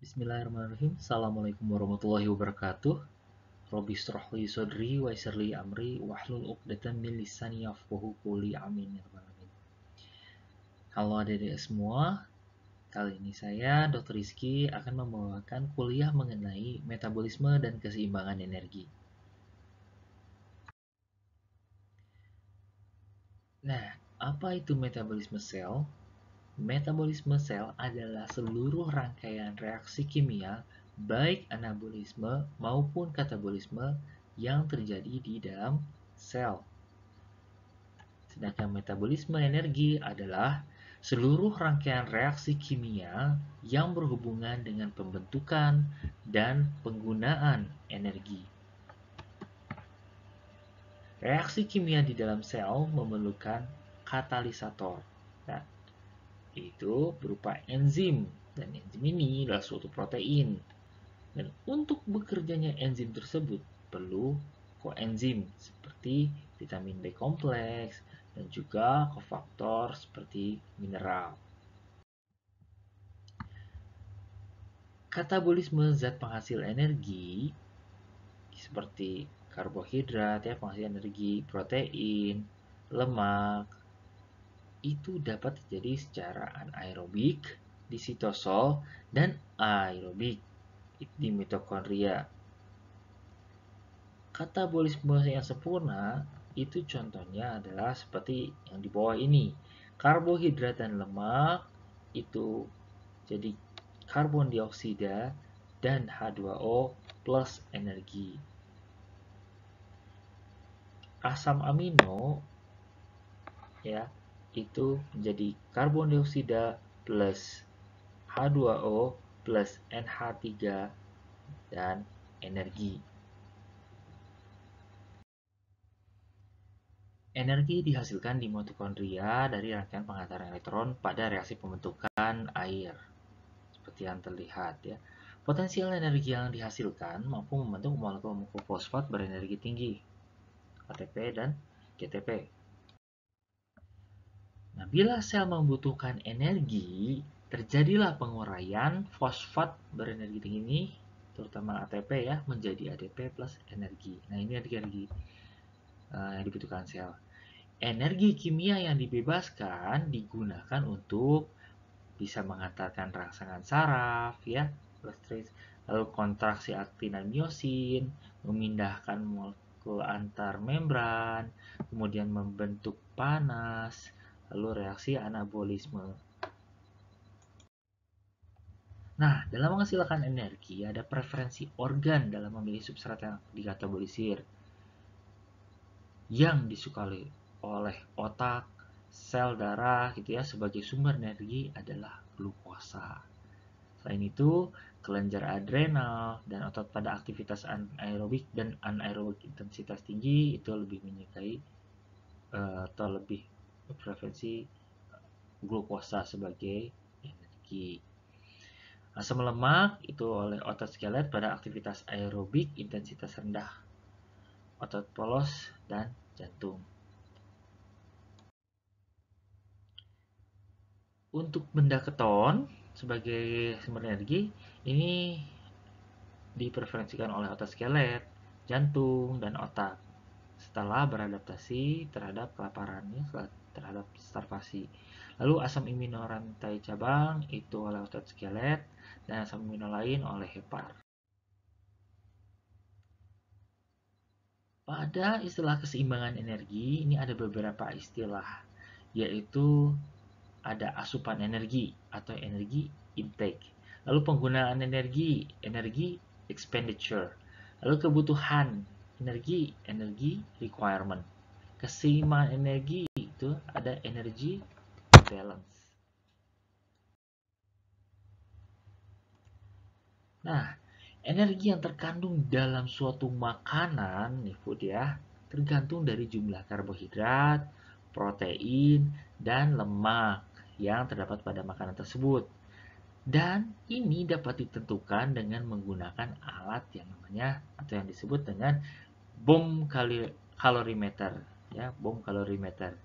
Bismillahirrahmanirrahim. Assalamualaikum warahmatullahi wabarakatuh. Robi strohli sodri wa amri wahlul uqdatan min lisani yafqahu amin ya rabbal alamin. Halo adik-adik semua. Kali ini saya Dr. Rizky akan membawakan kuliah mengenai metabolisme dan keseimbangan energi. Nah, apa itu metabolisme sel? Metabolisme sel adalah seluruh rangkaian reaksi kimia, baik anabolisme maupun katabolisme, yang terjadi di dalam sel. Sedangkan metabolisme energi adalah seluruh rangkaian reaksi kimia yang berhubungan dengan pembentukan dan penggunaan energi. Reaksi kimia di dalam sel memerlukan katalisator yaitu berupa enzim. Dan enzim ini adalah suatu protein. Dan untuk bekerjanya enzim tersebut perlu koenzim seperti vitamin B kompleks dan juga kofaktor seperti mineral. Katabolisme zat penghasil energi seperti karbohidrat ya penghasil energi, protein, lemak, itu dapat terjadi secara anaerobik di sitosol dan aerobik di mitokondria. Katabolisme yang sempurna itu contohnya adalah seperti yang di bawah ini. Karbohidrat dan lemak itu jadi karbon dioksida dan H2O plus energi. Asam amino ya itu menjadi karbon dioksida plus H2O plus NH3 dan energi. Energi dihasilkan di mitokondria dari rangkaian pengantaran elektron pada reaksi pembentukan air. Seperti yang terlihat ya. Potensial energi yang dihasilkan mampu membentuk molekul-molekul fosfat berenergi tinggi, ATP dan GTP. Nah, bila sel membutuhkan energi, terjadilah penguraian fosfat berenergi tinggi ini, terutama ATP ya, menjadi ADP plus energi. Nah, ini energi uh, yang dibutuhkan sel. Energi kimia yang dibebaskan digunakan untuk bisa mengatakan rangsangan saraf ya, lalu kontraksi aktin dan miosin, memindahkan molekul antar membran, kemudian membentuk panas, lalu reaksi anabolisme. Nah, dalam menghasilkan energi, ada preferensi organ dalam memilih substrat yang dikatabolisir yang disukai oleh otak, sel darah gitu ya sebagai sumber energi adalah glukosa. Selain itu, kelenjar adrenal dan otot pada aktivitas anaerobik dan anaerobik intensitas tinggi itu lebih menyukai eh, atau lebih Preferensi eh, glukosa sebagai energi. Asam nah, lemak itu oleh otot skelet pada aktivitas aerobik intensitas rendah, otot polos, dan jantung. Untuk benda keton sebagai sumber energi, ini dipreferensikan oleh otot skelet, jantung, dan otak setelah beradaptasi terhadap kelaparan terhadap starvasi. Lalu asam amino rantai cabang itu oleh otot skelet dan asam amino lain oleh hepar. Pada istilah keseimbangan energi, ini ada beberapa istilah, yaitu ada asupan energi atau energi intake. Lalu penggunaan energi, energi expenditure. Lalu kebutuhan, energi, energi requirement keseimbangan energi itu ada energi balance. Nah, energi yang terkandung dalam suatu makanan, nih food ya, tergantung dari jumlah karbohidrat, protein, dan lemak yang terdapat pada makanan tersebut. Dan ini dapat ditentukan dengan menggunakan alat yang namanya atau yang disebut dengan bom kalorimeter ya bom kalorimeter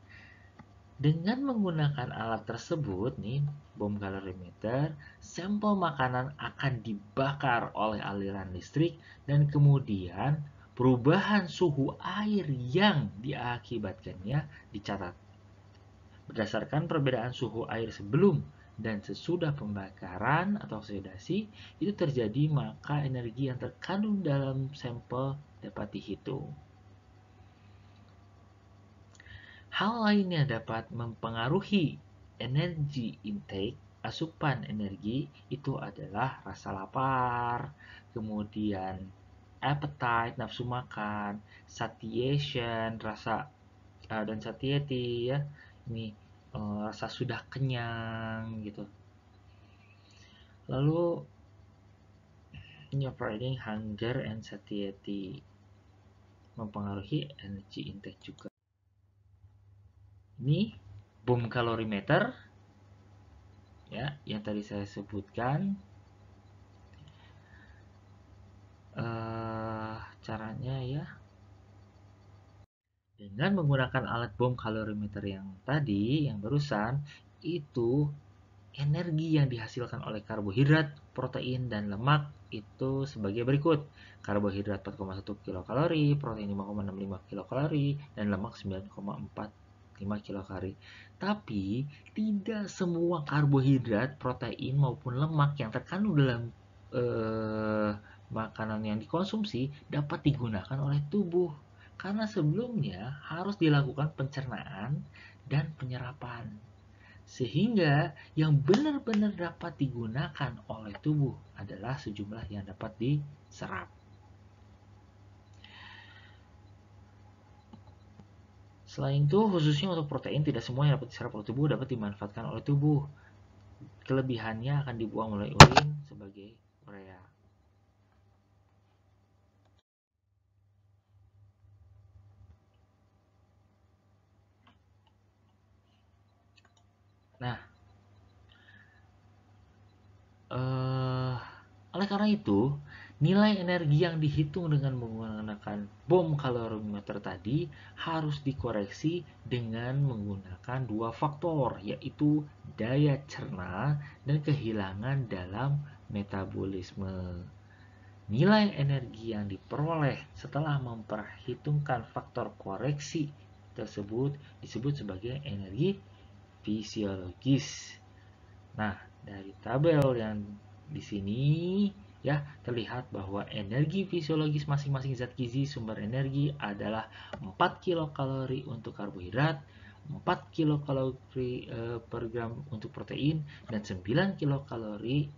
dengan menggunakan alat tersebut nih bom kalorimeter sampel makanan akan dibakar oleh aliran listrik dan kemudian perubahan suhu air yang diakibatkannya dicatat berdasarkan perbedaan suhu air sebelum dan sesudah pembakaran atau oksidasi itu terjadi maka energi yang terkandung dalam sampel dapat dihitung Hal lainnya dapat mempengaruhi energi intake, asupan energi itu adalah rasa lapar, kemudian appetite, nafsu makan, satiation, rasa uh, dan satiety ya. Ini uh, rasa sudah kenyang gitu. Lalu operating hunger and satiety mempengaruhi energy intake juga ini boom kalorimeter ya yang tadi saya sebutkan uh, caranya ya dengan menggunakan alat bom kalorimeter yang tadi yang barusan itu energi yang dihasilkan oleh karbohidrat, protein, dan lemak itu sebagai berikut. Karbohidrat 4,1 kilokalori, protein 5,65 kilokalori, dan lemak 9,4 5 kilokalori. Tapi tidak semua karbohidrat, protein maupun lemak yang terkandung dalam eh, makanan yang dikonsumsi dapat digunakan oleh tubuh karena sebelumnya harus dilakukan pencernaan dan penyerapan sehingga yang benar-benar dapat digunakan oleh tubuh adalah sejumlah yang dapat diserap. Selain itu, khususnya untuk protein, tidak semua yang dapat diserap oleh tubuh dapat dimanfaatkan oleh tubuh. Kelebihannya akan dibuang oleh urin sebagai urea. Nah, eh, oleh karena itu, Nilai energi yang dihitung dengan menggunakan bom kalorimeter tadi harus dikoreksi dengan menggunakan dua faktor, yaitu daya cerna dan kehilangan dalam metabolisme. Nilai energi yang diperoleh setelah memperhitungkan faktor koreksi tersebut disebut sebagai energi fisiologis. Nah, dari tabel yang di sini ya terlihat bahwa energi fisiologis masing-masing zat gizi sumber energi adalah 4 kilokalori untuk karbohidrat, 4 kilokalori e, per gram untuk protein dan 9 kilokalori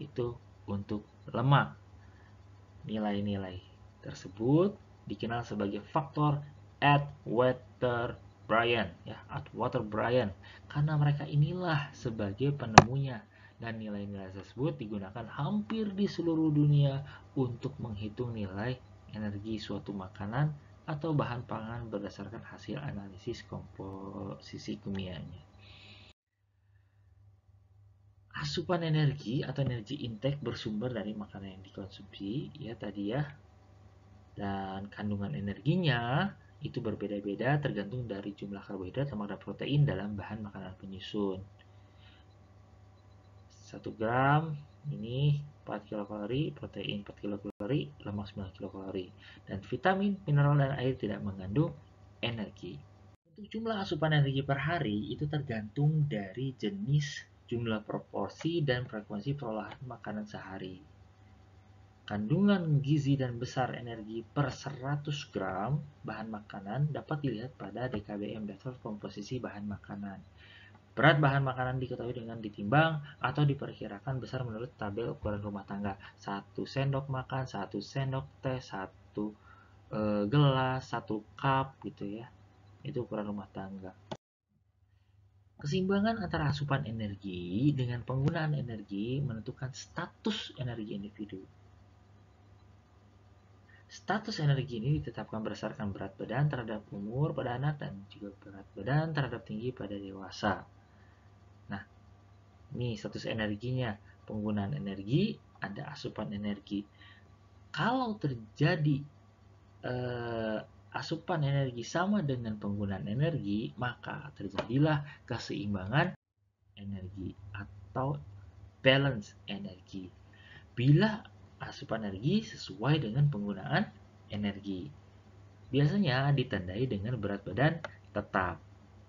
itu untuk lemak. Nilai-nilai tersebut dikenal sebagai faktor at water Brian ya, at water Brian karena mereka inilah sebagai penemunya dan nilai-nilai tersebut digunakan hampir di seluruh dunia untuk menghitung nilai energi suatu makanan atau bahan pangan berdasarkan hasil analisis komposisi kimianya. Asupan energi atau energi intake bersumber dari makanan yang dikonsumsi, ya tadi ya, dan kandungan energinya itu berbeda-beda tergantung dari jumlah karbohidrat, sama protein dalam bahan makanan penyusun. 1 gram ini 4 kilokalori, protein 4 kilokalori, lemak 9 kilokalori. Dan vitamin, mineral, dan air tidak mengandung energi. Untuk jumlah asupan energi per hari itu tergantung dari jenis, jumlah proporsi, dan frekuensi perolahan makanan sehari. Kandungan gizi dan besar energi per 100 gram bahan makanan dapat dilihat pada DKBM, daftar komposisi bahan makanan. Berat bahan makanan diketahui dengan ditimbang atau diperkirakan besar menurut tabel ukuran rumah tangga. Satu sendok makan, satu sendok teh, satu e, gelas, satu cup gitu ya. Itu ukuran rumah tangga. Keseimbangan antara asupan energi dengan penggunaan energi menentukan status energi individu. Status energi ini ditetapkan berdasarkan berat badan terhadap umur pada anak dan juga berat badan terhadap tinggi pada dewasa. Nih status energinya, penggunaan energi, ada asupan energi. Kalau terjadi eh, asupan energi sama dengan penggunaan energi, maka terjadilah keseimbangan energi atau balance energi. Bila asupan energi sesuai dengan penggunaan energi. Biasanya ditandai dengan berat badan tetap.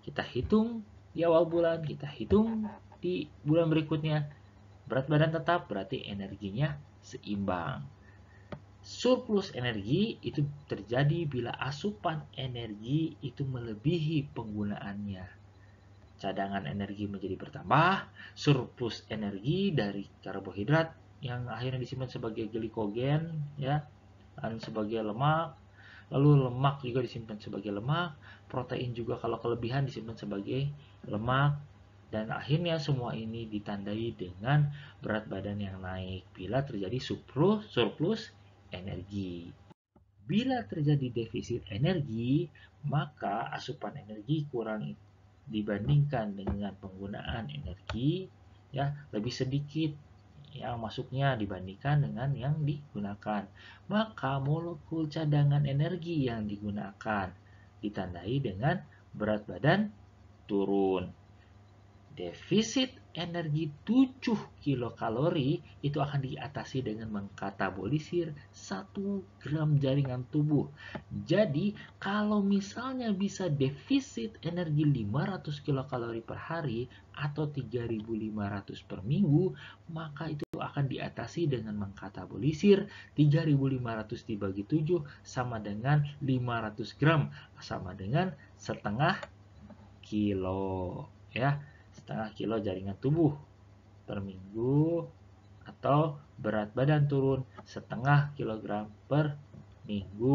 Kita hitung di awal bulan, kita hitung di bulan berikutnya. Berat badan tetap berarti energinya seimbang. Surplus energi itu terjadi bila asupan energi itu melebihi penggunaannya cadangan energi menjadi bertambah, surplus energi dari karbohidrat yang akhirnya disimpan sebagai glikogen ya dan sebagai lemak, lalu lemak juga disimpan sebagai lemak, protein juga kalau kelebihan disimpan sebagai lemak, dan akhirnya semua ini ditandai dengan berat badan yang naik bila terjadi surplus, energi. Bila terjadi defisit energi, maka asupan energi kurang dibandingkan dengan penggunaan energi ya lebih sedikit yang masuknya dibandingkan dengan yang digunakan. Maka molekul cadangan energi yang digunakan ditandai dengan berat badan turun defisit energi 7 kilokalori itu akan diatasi dengan mengkatabolisir 1 gram jaringan tubuh. Jadi, kalau misalnya bisa defisit energi 500 kilokalori per hari atau 3500 per minggu, maka itu akan diatasi dengan mengkatabolisir 3500 dibagi 7 sama dengan 500 gram sama dengan setengah kilo ya setengah kilo jaringan tubuh per minggu atau berat badan turun setengah kilogram per minggu.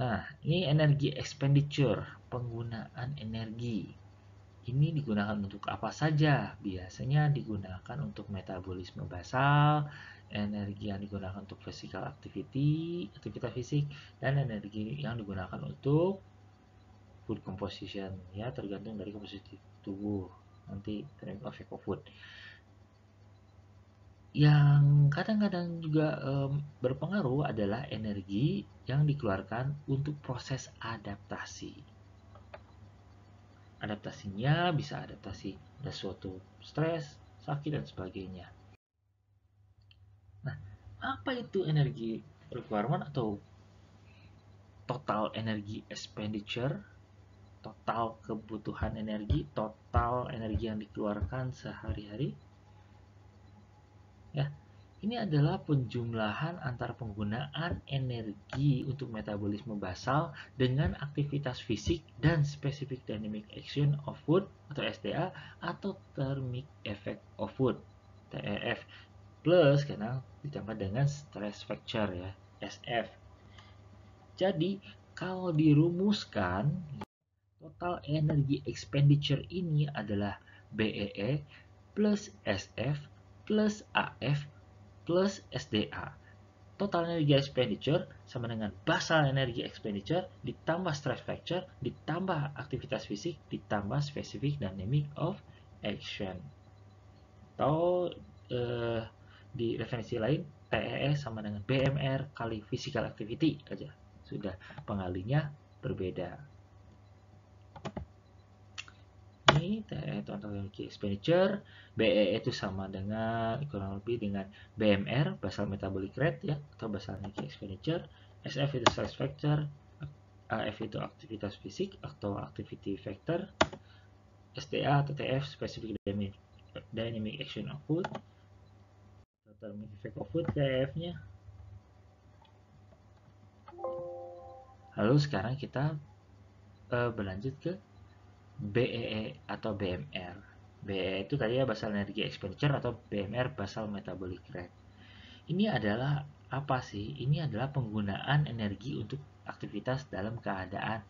Nah, ini energi expenditure, penggunaan energi. Ini digunakan untuk apa saja? Biasanya digunakan untuk metabolisme basal, energi yang digunakan untuk physical activity, aktivitas fisik, dan energi yang digunakan untuk food composition ya tergantung dari komposisi tubuh nanti terhadap efek food yang kadang-kadang juga um, berpengaruh adalah energi yang dikeluarkan untuk proses adaptasi adaptasinya bisa adaptasi ada suatu stres sakit dan sebagainya nah apa itu energi requirement atau total energy expenditure total kebutuhan energi, total energi yang dikeluarkan sehari-hari. Ya, ini adalah penjumlahan antar penggunaan energi untuk metabolisme basal dengan aktivitas fisik dan specific dynamic action of food atau SDA atau thermic effect of food TEF plus karena ditambah dengan stress factor ya SF. Jadi kalau dirumuskan Total energi expenditure ini adalah BEE e plus SF plus AF plus SDA. Total energi expenditure sama dengan basal energi expenditure ditambah stress factor ditambah aktivitas fisik ditambah specific dynamic of action. Atau uh, di referensi lain TEE e sama dengan BMR kali physical activity aja. Sudah pengalinya berbeda. DKI, TE itu expenditure, BE e itu sama dengan kurang lebih dengan BMR, basal metabolic rate ya, atau basal energy expenditure, SF itu size factor, AF itu aktivitas fisik atau activity factor, STA atau TF specific dynamic, dynamic action output, total effect output TF-nya. Lalu sekarang kita uh, berlanjut ke BEE e atau BMR. BEE e itu tadi ya basal energi expenditure atau BMR basal metabolic rate. Ini adalah apa sih? Ini adalah penggunaan energi untuk aktivitas dalam keadaan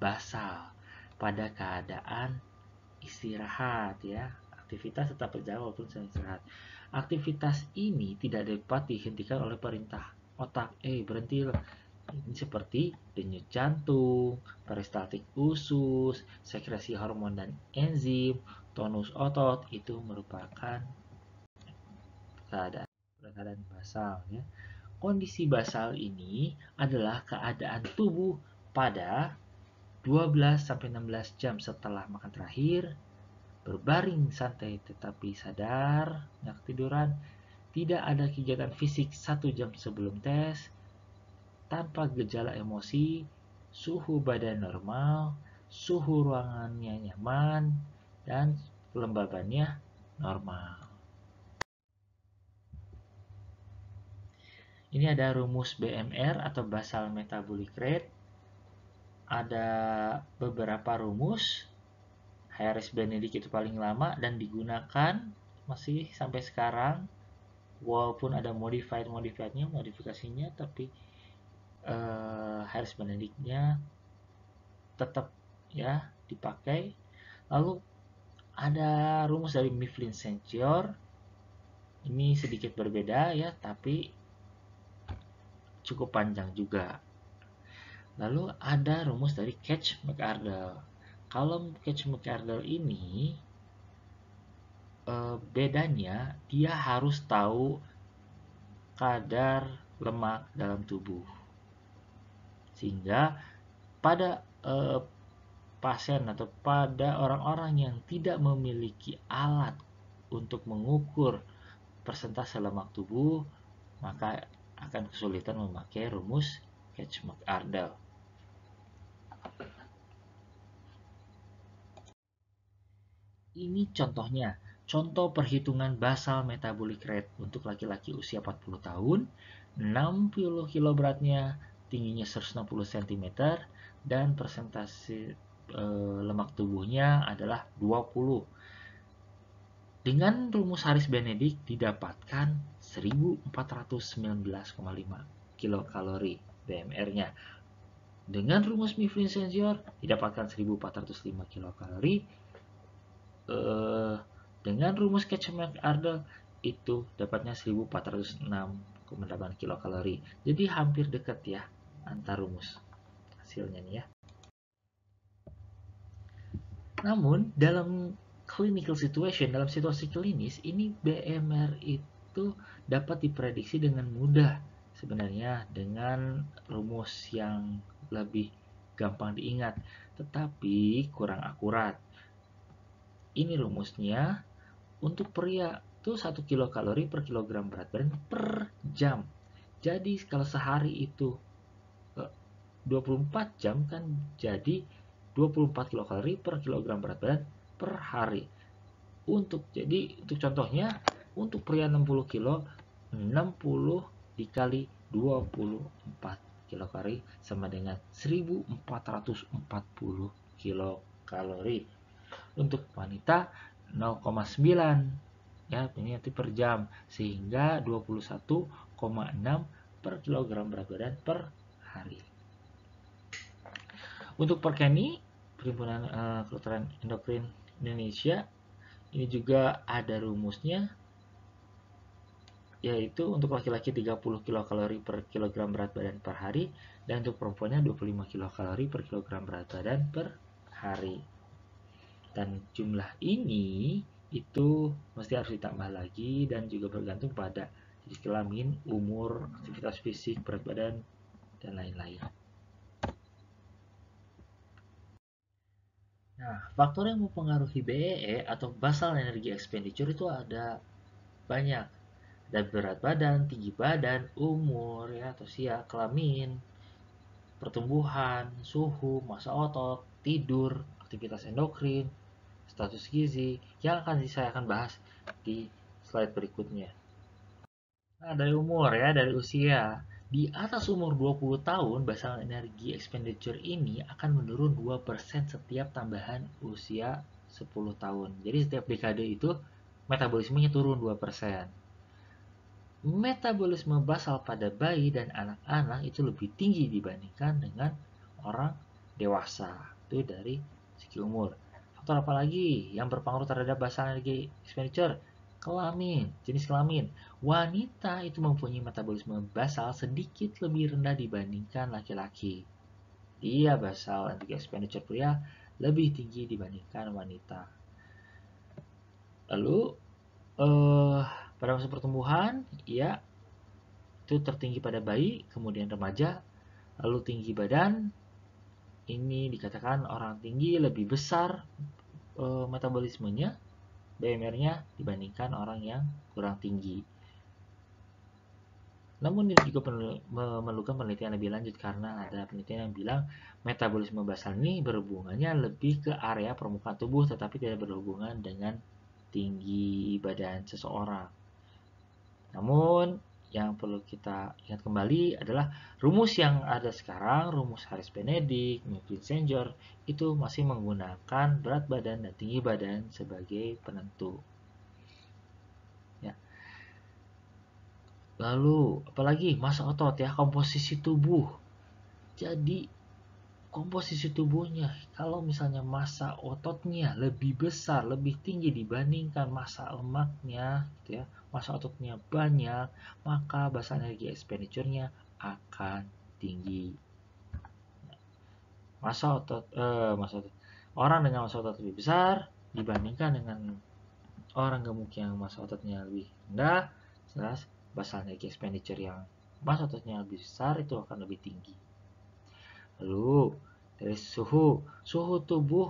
basal pada keadaan istirahat ya. Aktivitas tetap berjalan walaupun sedang istirahat. Aktivitas ini tidak dapat dihentikan oleh perintah otak. Eh, berhenti ini seperti denyut jantung, peristaltik usus, sekresi hormon dan enzim, tonus otot itu merupakan keadaan keadaan basal ya. Kondisi basal ini adalah keadaan tubuh pada 12 16 jam setelah makan terakhir, berbaring santai tetapi sadar, nggak tiduran, tidak ada kegiatan fisik satu jam sebelum tes, tanpa gejala emosi, suhu badan normal, suhu ruangannya nyaman, dan kelembabannya normal. Ini ada rumus BMR atau basal metabolic rate. Ada beberapa rumus. Harris Benedict itu paling lama dan digunakan masih sampai sekarang. Walaupun ada modified modifiednya, modifikasinya, tapi uh, eh, Haris Benediknya tetap ya dipakai lalu ada rumus dari Mifflin saint ini sedikit berbeda ya tapi cukup panjang juga lalu ada rumus dari Catch McArdle kalau Catch McArdle ini eh, bedanya dia harus tahu kadar lemak dalam tubuh sehingga pada eh, pasien atau pada orang-orang yang tidak memiliki alat untuk mengukur persentase lemak tubuh, maka akan kesulitan memakai rumus catchmark ardell Ini contohnya, contoh perhitungan basal metabolic rate untuk laki-laki usia 40 tahun, 60 kilo beratnya, tingginya 160 cm dan persentase e, lemak tubuhnya adalah 20. Dengan rumus Haris Benedict didapatkan 1419,5 kilokalori BMR-nya. Dengan rumus Mifflin Senior didapatkan 1405 kilokalori. E, dengan rumus Ketchmark-Ardell itu dapatnya 1406,8 kilokalori. Jadi hampir dekat ya antar rumus hasilnya nih ya. Namun dalam clinical situation, dalam situasi klinis, ini BMR itu dapat diprediksi dengan mudah sebenarnya dengan rumus yang lebih gampang diingat, tetapi kurang akurat. Ini rumusnya untuk pria itu 1 kilokalori per kilogram berat badan per jam. Jadi kalau sehari itu 24 jam kan jadi 24 kilokalori per kilogram berat badan per hari. Untuk jadi untuk contohnya untuk pria 60 kilo 60 dikali 24 kilokalori sama dengan 1440 kilokalori. Untuk wanita 0,9 ya ini nanti per jam sehingga 21,6 per kilogram berat badan per hari. Untuk Perkeni, Perhimpunan uh, Kedokteran Endokrin Indonesia, ini juga ada rumusnya, yaitu untuk laki-laki 30 kilokalori per kilogram berat badan per hari, dan untuk perempuannya 25 kilokalori per kilogram berat badan per hari. Dan jumlah ini itu mesti harus ditambah lagi dan juga bergantung pada jenis kelamin, umur, aktivitas fisik, berat badan, dan lain-lain. Nah, faktor yang mempengaruhi BEE e atau basal energy expenditure itu ada banyak. Ada berat badan, tinggi badan, umur, ya, atau usia kelamin, pertumbuhan, suhu, masa otot, tidur, aktivitas endokrin, status gizi, yang akan saya akan bahas di slide berikutnya. Nah, dari umur ya, dari usia. Di atas umur 20 tahun, basal energi expenditure ini akan menurun 2% setiap tambahan usia 10 tahun. Jadi setiap dekade itu metabolismenya turun 2%. Metabolisme basal pada bayi dan anak-anak itu lebih tinggi dibandingkan dengan orang dewasa. Itu dari segi umur. Faktor apa lagi yang berpengaruh terhadap basal energi expenditure? kelamin, jenis kelamin. Wanita itu mempunyai metabolisme basal sedikit lebih rendah dibandingkan laki-laki. Dia basal energy expenditure pria lebih tinggi dibandingkan wanita. Lalu eh, pada masa pertumbuhan, ya itu tertinggi pada bayi, kemudian remaja, lalu tinggi badan. Ini dikatakan orang tinggi lebih besar eh, metabolismenya BMR-nya dibandingkan orang yang kurang tinggi. Namun ini juga memerlukan penelitian lebih lanjut karena ada penelitian yang bilang metabolisme basal ini berhubungannya lebih ke area permukaan tubuh tetapi tidak berhubungan dengan tinggi badan seseorang. Namun yang perlu kita ingat kembali adalah rumus yang ada sekarang, rumus Harris Benedict, Mifflin Sanger, itu masih menggunakan berat badan dan tinggi badan sebagai penentu. Ya. Lalu, apalagi massa otot ya, komposisi tubuh. Jadi, komposisi tubuhnya kalau misalnya massa ototnya lebih besar lebih tinggi dibandingkan massa lemaknya gitu ya massa ototnya banyak maka basa energi expenditure-nya akan tinggi masa otot eh, masa otot orang dengan massa otot lebih besar dibandingkan dengan orang gemuk yang massa ototnya lebih rendah jelas basa energi expenditure yang massa ototnya lebih besar itu akan lebih tinggi Lalu dari suhu, suhu tubuh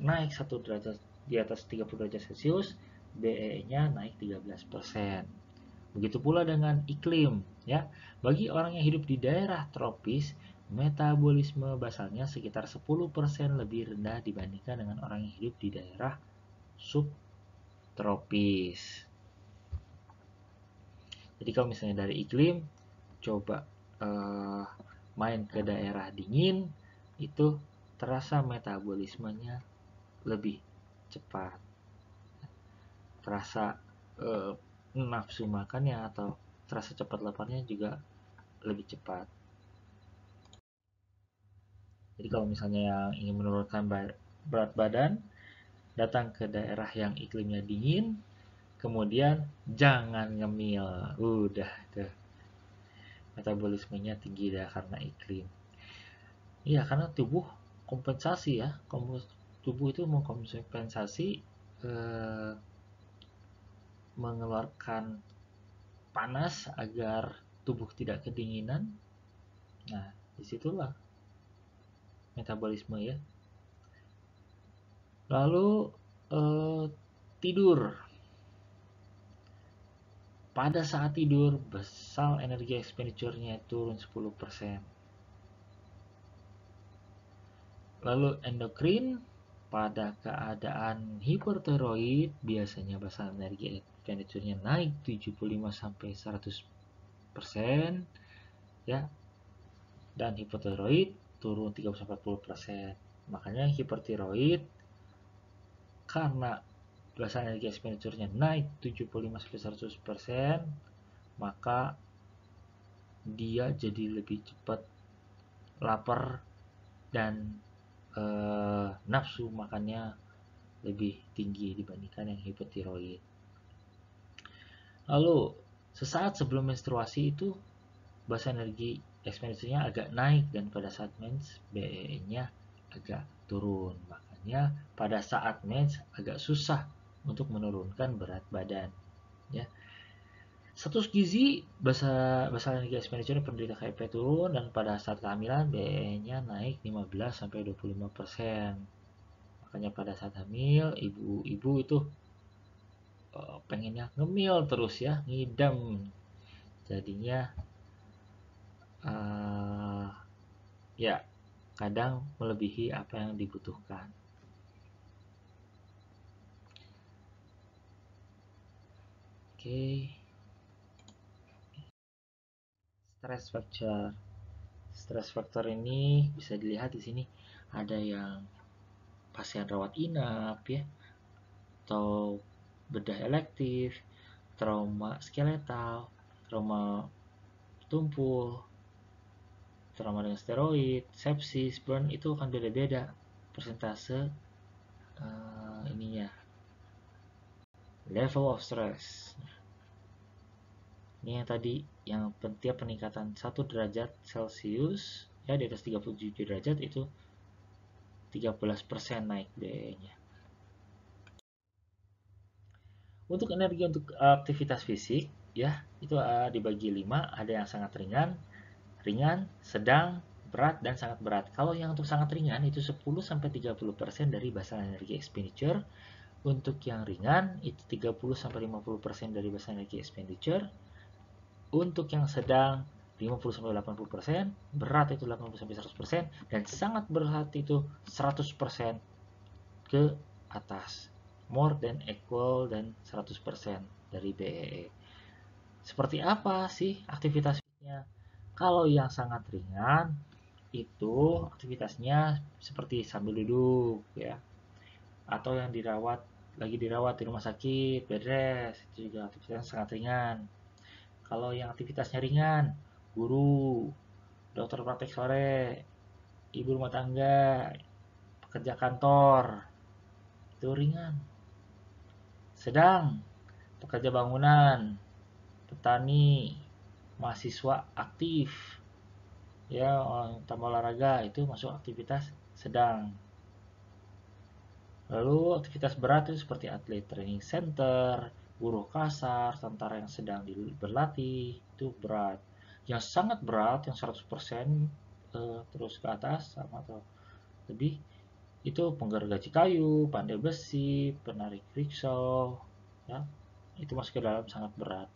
naik 1 derajat di atas 30 derajat Celcius, BE-nya naik 13%. Begitu pula dengan iklim, ya. Bagi orang yang hidup di daerah tropis, metabolisme basalnya sekitar 10% lebih rendah dibandingkan dengan orang yang hidup di daerah subtropis. Jadi kalau misalnya dari iklim, coba uh, main ke daerah dingin, itu terasa metabolismenya lebih cepat. Terasa eh, nafsu makannya atau terasa cepat laparnya juga lebih cepat. Jadi kalau misalnya yang ingin menurunkan berat badan, datang ke daerah yang iklimnya dingin, kemudian jangan ngemil. Udah tuh metabolismenya tinggi ya karena iklim. Iya, karena tubuh kompensasi ya, tubuh itu mengkompensasi eh, mengeluarkan panas agar tubuh tidak kedinginan. Nah, disitulah metabolisme ya. Lalu eh, tidur pada saat tidur, besar energi expenditure-nya turun 10%. Lalu endokrin, pada keadaan hipertiroid, biasanya besar energi expenditure-nya naik 75-100%. Ya, dan hipotiroid turun 30-40%. Makanya hipertiroid karena pelaksanaan energi expenditure-nya naik 75-100% maka dia jadi lebih cepat lapar dan e, nafsu makannya lebih tinggi dibandingkan yang hipotiroid. Lalu sesaat sebelum menstruasi itu bahasa energi expenditure-nya agak naik dan pada saat mens BE-nya e agak turun. Makanya pada saat mens agak susah untuk menurunkan berat badan. Ya. Status gizi bahasa bahasa guys manajer penderita HIV turun dan pada saat kehamilan BE-nya naik 15 sampai 25%. Makanya pada saat hamil ibu-ibu itu eh, pengennya ngemil terus ya, ngidam. Jadinya uh, ya kadang melebihi apa yang dibutuhkan. Oke, stress factor stress factor ini bisa dilihat di sini ada yang pasien rawat inap ya atau bedah elektif trauma skeletal trauma tumpul trauma dengan steroid, sepsis, burn itu akan beda-beda persentase uh, ininya level of stress ini yang tadi yang tiap peningkatan 1 derajat celcius ya di atas 37 derajat itu 13% naik biayanya e untuk energi untuk aktivitas fisik ya itu uh, dibagi 5 ada yang sangat ringan ringan sedang berat dan sangat berat kalau yang untuk sangat ringan itu 10 sampai 30% dari basal energi expenditure untuk yang ringan itu 30-50% sampai dari base energy expenditure. Untuk yang sedang 50-80%, berat itu 80-100%, dan sangat berat itu 100% ke atas. More than equal dan 100% dari BEE. E. Seperti apa sih aktivitasnya? Kalau yang sangat ringan, itu aktivitasnya seperti sambil duduk ya atau yang dirawat lagi dirawat di rumah sakit, bed juga aktivitas sangat ringan. Kalau yang aktivitasnya ringan, guru, dokter praktek sore, ibu rumah tangga, pekerja kantor, itu ringan. Sedang, pekerja bangunan, petani, mahasiswa aktif, ya tambah olahraga itu masuk aktivitas sedang. Lalu aktivitas berat itu seperti atlet training center, buruh kasar, tentara yang sedang berlatih, itu berat. Yang sangat berat, yang 100% eh, terus ke atas sama atau lebih, itu penggergaji kayu, pandai besi, penarik rikshaw, ya, itu masuk ke dalam sangat berat.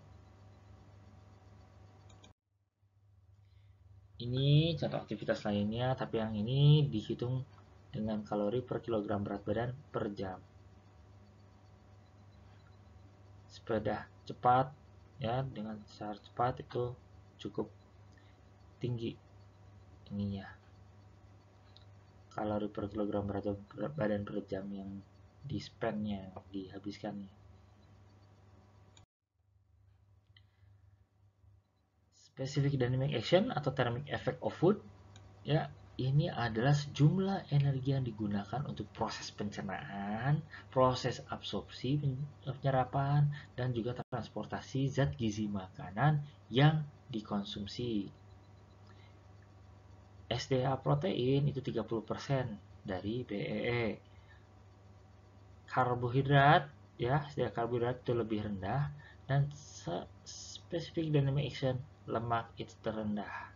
Ini contoh aktivitas lainnya, tapi yang ini dihitung dengan kalori per kilogram berat badan per jam. Sepeda cepat ya dengan secara cepat itu cukup tinggi ini ya, kalori per kilogram berat badan per jam yang di spendnya dihabiskannya specific dynamic action atau thermic effect of food ya ini adalah sejumlah energi yang digunakan untuk proses pencernaan, proses absorpsi penyerapan, dan juga transportasi zat gizi makanan yang dikonsumsi. SDA protein itu 30% dari BEE. E. Karbohidrat ya, SDA karbohidrat itu lebih rendah dan spesifik dynamic action lemak itu terendah.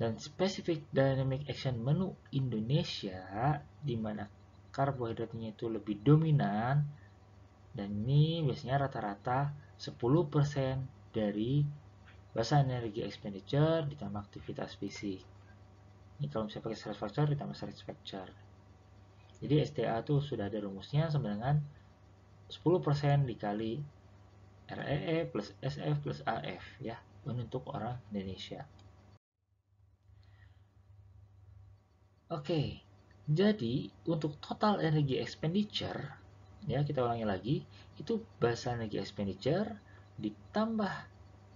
dan spesifik dynamic action menu Indonesia di mana karbohidratnya itu lebih dominan dan ini biasanya rata-rata 10% dari bahasa energi expenditure ditambah aktivitas fisik ini kalau misalnya pakai stress factor ditambah stress factor jadi STA itu sudah ada rumusnya sama dengan 10% dikali REE e plus SF plus AF ya untuk orang Indonesia. Oke, jadi untuk total energy expenditure ya kita ulangi lagi itu bahasa energy expenditure ditambah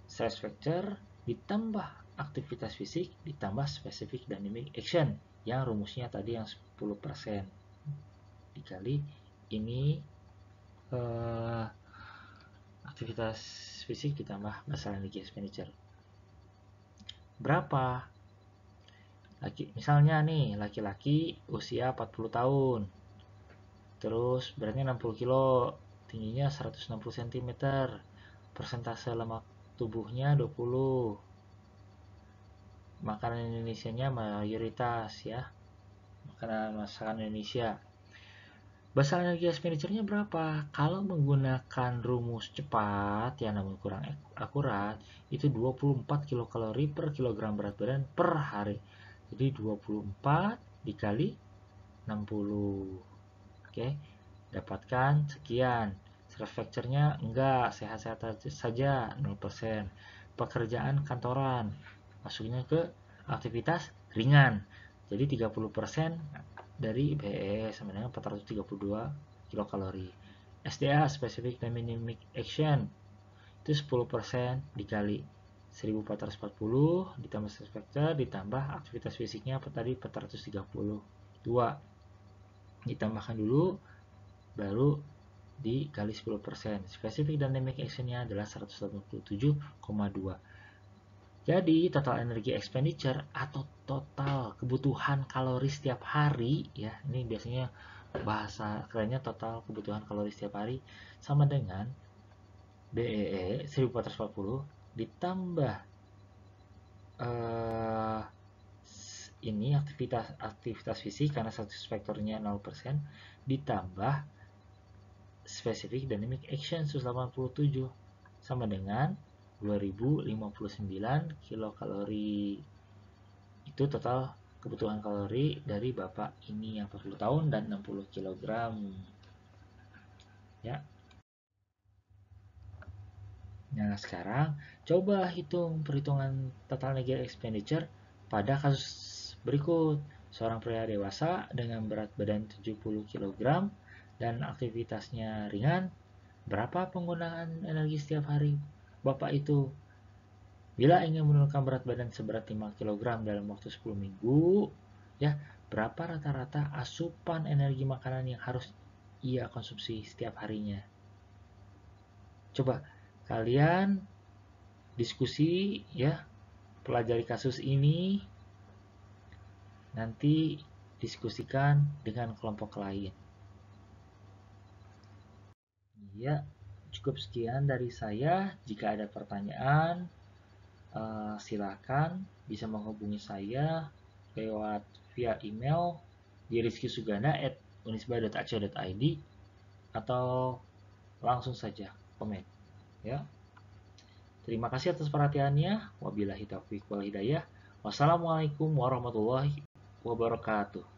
stress factor ditambah aktivitas fisik ditambah specific dynamic action yang rumusnya tadi yang 10% dikali ini eh, aktivitas fisik ditambah masalah energi expenditure. Berapa? Laki, misalnya nih, laki-laki usia 40 tahun. Terus beratnya 60 kilo, tingginya 160 cm. Persentase lemak tubuhnya 20. Makanan Indonesia nya mayoritas ya. Makanan masakan Indonesia. Besar energi expenditure-nya berapa? Kalau menggunakan rumus cepat, yang namun kurang akurat, itu 24 kilokalori per kilogram berat badan per hari. Jadi 24 dikali 60. Oke, dapatkan sekian. Stress factor-nya enggak, sehat-sehat saja 0%. Pekerjaan kantoran, masuknya ke aktivitas ringan. Jadi 30% dari IPS sama dengan 432 kilokalori. SDA Specific Dynamic Action itu 10% dikali 1440 ditambah factor ditambah aktivitas fisiknya tadi 432 ditambahkan dulu baru dikali 10% spesifik dynamic actionnya adalah 187,2 jadi total energi expenditure atau total kebutuhan kalori setiap hari ya ini biasanya bahasa kerennya total kebutuhan kalori setiap hari sama dengan BEE 1440 e ditambah eh, ini aktivitas aktivitas fisik karena satu faktornya 0% ditambah specific dynamic action 187 sama dengan 2059 kilokalori itu total kebutuhan kalori dari bapak ini yang 40 tahun dan 60 kg ya nah sekarang coba hitung perhitungan total negara expenditure pada kasus berikut seorang pria dewasa dengan berat badan 70 kg dan aktivitasnya ringan berapa penggunaan energi setiap hari Bapak itu bila ingin menurunkan berat badan seberat 5 kg dalam waktu 10 minggu, ya, berapa rata-rata asupan energi makanan yang harus ia konsumsi setiap harinya? Coba kalian diskusi ya, pelajari kasus ini. Nanti diskusikan dengan kelompok lain. Ya, Cukup sekian dari saya. Jika ada pertanyaan, uh, silakan bisa menghubungi saya lewat via email di rizkisugana@unisba.ac.id atau langsung saja komen ya. Terima kasih atas perhatiannya. Wabillahi taufiq wal hidayah. Wassalamualaikum warahmatullahi wabarakatuh.